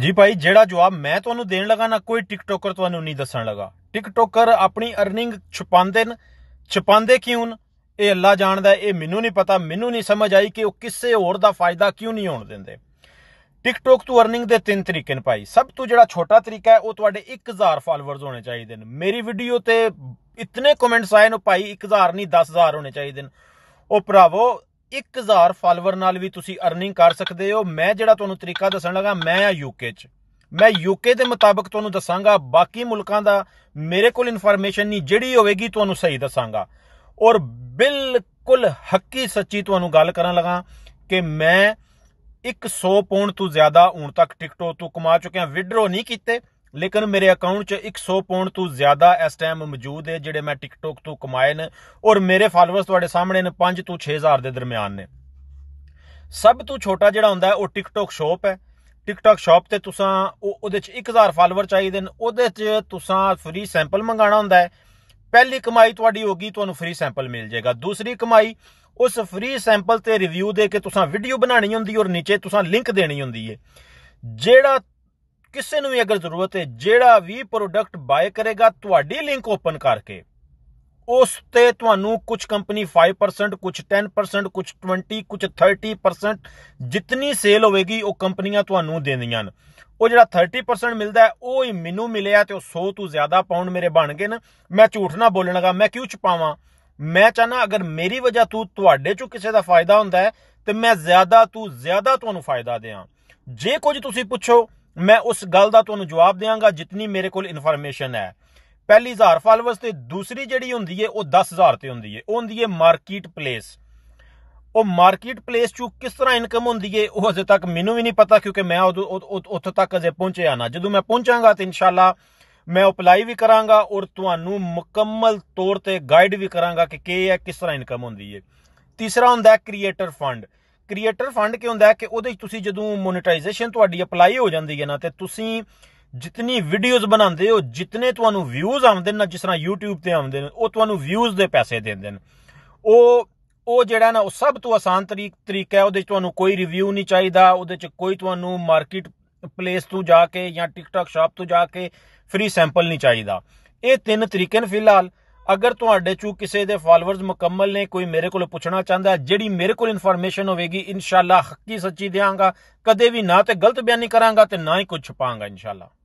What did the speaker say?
ਜੀ ਭਾਈ ਜਿਹੜਾ ਜਵਾਬ ਮੈਂ ਤੁਹਾਨੂੰ ਦੇਣ ਲੱਗਾ ਨਾ ਕੋਈ ਟਿਕਟੋਕਰ ਤੁਹਾਨੂੰ ਨਹੀਂ ਦੱਸਣ ਲਗਾ ਟਿਕਟੋਕਰ ਆਪਣੀ ਅਰਨਿੰਗ ਛੁਪਾਉਂਦੇ ਨੇ ਛੁਪਾਉਂਦੇ ਕਿਉਂ ਇਹ ਅੱਲਾ ਜਾਣਦਾ ਇਹ ਮੈਨੂੰ ਨਹੀਂ ਪਤਾ ਮੈਨੂੰ ਨਹੀਂ ਸਮਝ ਆਈ ਕਿ ਉਹ ਕਿਸੇ ਹੋਰ ਦਾ ਫਾਇਦਾ ਕਿਉਂ ਨਹੀਂ ਹੋਣ ਦਿੰਦੇ ਟਿਕਟੋਕ ਤੋਂ ਅਰਨਿੰਗ ਦੇ ਤਿੰਨ ਤਰੀਕੇ ਨੇ ਭਾਈ ਸਭ ਤੋਂ ਜਿਹੜਾ ਛੋਟਾ ਤਰੀਕਾ ਹੈ ਉਹ ਤੁਹਾਡੇ 1000 ਫਾਲੋਅਰਸ ਹੋਣੇ ਚਾਹੀਦੇ ਨੇ ਮੇਰੀ ਵੀਡੀਓ ਤੇ ਇਤਨੇ ਕਮੈਂਟਸ ਆਏ ਨੇ ਭਾਈ 1000 ਨਹੀਂ 10000 ਹੋਣੇ ਚਾਹੀਦੇ ਨੇ ਉਹ ਭਰਾਵੋ 1000 ਫਾਲੋਅਰ ਨਾਲ ਵੀ ਤੁਸੀਂ ਅਰਨਿੰਗ ਕਰ ਸਕਦੇ ਹੋ ਮੈਂ ਜਿਹੜਾ ਤੁਹਾਨੂੰ ਤਰੀਕਾ ਦੱਸਣ ਲੱਗਾ ਮੈਂ ਆ ਯੂਕੇ 'ਚ ਮੈਂ ਯੂਕੇ ਦੇ ਮੁਤਾਬਕ ਤੁਹਾਨੂੰ ਦੱਸਾਂਗਾ ਬਾਕੀ ਮੁਲਕਾਂ ਦਾ ਮੇਰੇ ਕੋਲ ਇਨਫੋਰਮੇਸ਼ਨ ਨਹੀਂ ਜਿਹੜੀ ਹੋਵੇਗੀ ਤੁਹਾਨੂੰ ਸਹੀ ਦੱਸਾਂਗਾ ਔਰ ਬਿਲਕੁਲ ਹੱਕੀ ਸੱਚੀ ਤੁਹਾਨੂੰ ਗੱਲ ਕਰਨ ਲਗਾ ਕਿ ਮੈਂ 100 ਪੌਂਡ ਤੋਂ ਜ਼ਿਆਦਾ ਹੁਣ ਤੱਕ ਟਿਕਟੋ ਤੋਂ ਕਮਾ ਚੁੱਕਿਆ ਵਿਡਰੋ ਨਹੀਂ ਕੀਤੇ ਲੇਕਿਨ ਮੇਰੇ ਅਕਾਊਂਟ 'ਚ 100 ਪੌਂਡ ਤੋਂ ਜ਼ਿਆਦਾ ਇਸ ਟਾਈਮ ਮੌਜੂਦ ਹੈ ਜਿਹੜੇ ਮੈਂ ਟਿਕਟੋਕ ਤੋਂ ਕਮਾਏ ਨੇ ਔਰ ਮੇਰੇ ਫਾਲੋਅਰਸ ਤੁਹਾਡੇ ਸਾਹਮਣੇ ਨੇ 5 ਤੋਂ 6000 ਦੇ ਦਰਮਿਆਨ ਨੇ ਸਭ ਤੋਂ ਛੋਟਾ ਜਿਹੜਾ ਹੁੰਦਾ ਉਹ ਟਿਕਟੋਕ ਸ਼ਾਪ ਹੈ ਟਿਕਟੋਕ ਸ਼ਾਪ ਤੇ ਤੁਸੀਂ ਉਹਦੇ 'ਚ 1000 ਫਾਲੋਅਰ ਚਾਹੀਦੇ ਨੇ ਉਹਦੇ 'ਚ ਤੁਸੀਂ ਫ੍ਰੀ ਸੈਂਪਲ ਮੰਗਾਣਾ ਹੁੰਦਾ ਹੈ ਪਹਿਲੀ ਕਮਾਈ ਤੁਹਾਡੀ ਹੋਗੀ ਤੁਹਾਨੂੰ ਫ੍ਰੀ ਸੈਂਪਲ ਮਿਲ ਜਾਏਗਾ ਦੂਸਰੀ ਕਮਾਈ ਉਸ ਫ੍ਰੀ ਸੈਂਪਲ ਤੇ ਰਿਵਿਊ ਦੇ ਕੇ ਤੁਸੀਂ ਵੀਡੀਓ ਬਣਾਣੀ ਹੁੰਦੀ ਔਰ ਨੀਚੇ ਤੁਸੀਂ ਲਿੰਕ ਦੇਣੀ ਹੁੰਦੀ ਹੈ ਜਿਹੜਾ ਕਿਸੇ ਨੂੰ ਵੀ ਅਗਰ ਜ਼ਰੂਰਤ ਹੈ ਜਿਹੜਾ ਵੀ ਪ੍ਰੋਡਕਟ ਬਾਏ ਕਰੇਗਾ ਤੁਹਾਡੀ ਲਿੰਕ ਓਪਨ ਕਰਕੇ ਉਸ ਤੇ ਤੁਹਾਨੂੰ ਕੁਝ ਕੰਪਨੀ 5% ਕੁਝ 10% ਕੁਝ 20 ਕੁਝ 30% ਜਿੰਨੀ ਸੇਲ ਹੋਵੇਗੀ ਉਹ ਕੰਪਨੀਆਂ ਤੁਹਾਨੂੰ ਦਿੰਦੀਆਂ ਨੇ ਉਹ ਜਿਹੜਾ 30% ਮਿਲਦਾ ਹੈ ਉਹ ਹੀ ਮੈਨੂੰ ਮਿਲਿਆ ਤੇ ਉਹ 100 ਤੋਂ ਜ਼ਿਆਦਾ ਪਾਉਂਡ ਮੇਰੇ ਬਣ ਗਏ ਨਾ ਮੈਂ ਝੂਠ ਨਾ ਬੋਲਣ ਮੈਂ ਕਿਉਂ ਛਪਾਵਾਂ ਮੈਂ ਚਾਹਨਾ ਅਗਰ ਮੇਰੀ ਵਜ੍ਹਾ ਤੋਂ ਤੁਹਾਡੇ ਚੋਂ ਕਿਸੇ ਦਾ ਫਾਇਦਾ ਹੁੰਦਾ ਹੈ ਤੇ ਮੈਂ ਜ਼ਿਆਦਾ ਤੂੰ ਜ਼ਿਆਦਾ ਤੁਹਾਨੂੰ ਫਾਇਦਾ ਦਿਆਂ ਜੇ ਕੁਝ ਤੁਸੀਂ ਪੁੱਛੋ ਮੈਂ ਉਸ ਗੱਲ ਦਾ ਤੁਹਾਨੂੰ ਜਵਾਬ ਦੇਵਾਂਗਾ ਜਿੰਨੀ ਮੇਰੇ ਕੋਲ ਇਨਫੋਰਮੇਸ਼ਨ ਹੈ ਪਹਿਲੀ 1000 ਫਾਲੋਅਰਸ ਤੇ ਦੂਸਰੀ ਜਿਹੜੀ ਹੁੰਦੀ ਹੈ ਉਹ 10000 ਤੇ ਹੁੰਦੀ ਹੈ ਉਹ ਹੁੰਦੀ ਹੈ ਮਾਰਕੀਟ ਪਲੇਸ ਉਹ ਮਾਰਕੀਟ ਪਲੇਸ ਚੋਂ ਕਿਸ ਤਰ੍ਹਾਂ ਇਨਕਮ ਹੁੰਦੀ ਹੈ ਉਹ ਅਜੇ ਤੱਕ ਮੈਨੂੰ ਵੀ ਨਹੀਂ ਪਤਾ ਕਿਉਂਕਿ ਮੈਂ ਉੱਥੇ ਤੱਕ ਅਜੇ ਪਹੁੰਚਿਆ ਨਾ ਜਦੋਂ ਮੈਂ ਪਹੁੰਚਾਂਗਾ ਤੇ ਇਨਸ਼ਾਅੱਲਾ ਮੈਂ ਅਪਲਾਈ ਵੀ ਕਰਾਂਗਾ ਔਰ ਤੁਹਾਨੂੰ ਮੁਕੰਮਲ ਤੌਰ ਤੇ ਗਾਈਡ ਵੀ ਕਰਾਂਗਾ ਕਿ ਕੀ ਹੈ ਕਿਸ ਤਰ੍ਹਾਂ ਇਨਕਮ ਹੁੰਦੀ ਹੈ ਤੀਸਰਾ ਹੁੰਦਾ ਹੈ ਕ੍ਰੀਏਟਰ ਫੰਡ ਕ੍ਰੀਏਟਰ ਫੰਡ ਕੀ ਹੁੰਦਾ ਕਿ ਉਹਦੇ ਵਿੱਚ ਤੁਸੀਂ ਜਦੋਂ ਮੋਨੇਟਾਈਜੇਸ਼ਨ ਤੁਹਾਡੀ ਅਪਲਾਈ ਹੋ ਜਾਂਦੀ ਹੈ ਨਾ ਤੇ ਤੁਸੀਂ ਜਿੰਨੀ ਵੀਡੀਓਜ਼ ਬਣਾਉਂਦੇ ਹੋ ਜਿੰਨੇ ਤੁਹਾਨੂੰ ਵਿਊਜ਼ ਆਉਂਦੇ ਨੇ ਜਿਸ ਤਰ੍ਹਾਂ YouTube ਤੇ ਆਉਂਦੇ ਨੇ ਉਹ ਤੁਹਾਨੂੰ ਵਿਊਜ਼ ਦੇ ਪੈਸੇ ਦਿੰਦੇ ਨੇ ਉਹ ਉਹ ਜਿਹੜਾ ਨਾ ਉਹ ਸਭ ਤੋਂ ਆਸਾਨ ਤਰੀਕਾ ਹੈ ਉਹਦੇ ਵਿੱਚ ਤੁਹਾਨੂੰ ਕੋਈ ਰਿਵਿਊ ਨਹੀਂ ਚਾਹੀਦਾ ਉਹਦੇ 'ਚ ਕੋਈ ਤੁਹਾਨੂੰ ਮਾਰਕੀਟ ਪਲੇਸ ਤੋਂ ਜਾ ਕੇ ਜਾਂ TikTok ਸ਼ਾਪ ਤੋਂ ਜਾ ਕੇ ਫ੍ਰੀ ਸੈਂਪਲ ਨਹੀਂ ਚਾਹੀਦਾ ਇਹ ਤਿੰਨ ਤਰੀਕੇ ਨੇ ਫਿਲਹਾਲ ਅਗਰ ਤੁਹਾਡੇ ਚੋਂ ਕਿਸੇ ਦੇ ਫਾਲੋਅਰਸ ਮੁਕੰਮਲ ਨੇ ਕੋਈ ਮੇਰੇ ਕੋਲ ਪੁੱਛਣਾ ਚਾਹੁੰਦਾ ਜਿਹੜੀ ਮੇਰੇ ਕੋਲ ਇਨਫੋਰਮੇਸ਼ਨ ਹੋਵੇਗੀ ਇਨਸ਼ਾਅੱਲਾ ਹੱਕੀ ਸੱਚੀ ਦੇਵਾਂਗਾ ਕਦੇ ਵੀ ਨਾ ਤੇ ਗਲਤ ਬਿਆਨੀ ਕਰਾਂਗਾ ਤੇ ਨਾ ਹੀ ਕੁਝ ਛੁਪਾਵਾਂਗਾ ਇਨਸ਼ਾਅੱਲਾ